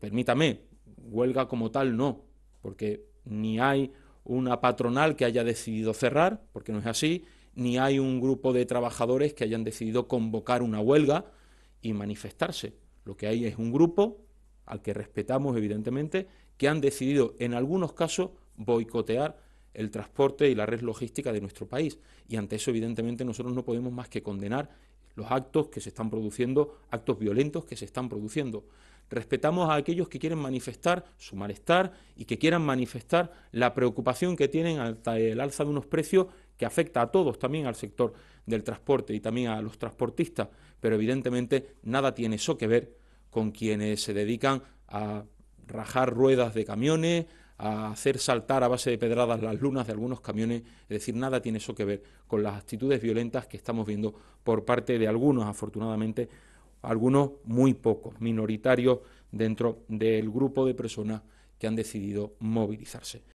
Permítame, huelga como tal no, porque ni hay una patronal que haya decidido cerrar, porque no es así, ni hay un grupo de trabajadores que hayan decidido convocar una huelga y manifestarse. Lo que hay es un grupo, al que respetamos evidentemente, que han decidido en algunos casos boicotear el transporte y la red logística de nuestro país. Y ante eso, evidentemente, nosotros no podemos más que condenar los actos que se están produciendo, actos violentos que se están produciendo respetamos a aquellos que quieren manifestar su malestar y que quieran manifestar la preocupación que tienen ante el alza de unos precios que afecta a todos, también al sector del transporte y también a los transportistas, pero evidentemente nada tiene eso que ver con quienes se dedican a rajar ruedas de camiones, a hacer saltar a base de pedradas las lunas de algunos camiones, es decir, nada tiene eso que ver con las actitudes violentas que estamos viendo por parte de algunos, afortunadamente, algunos muy pocos, minoritarios dentro del grupo de personas que han decidido movilizarse.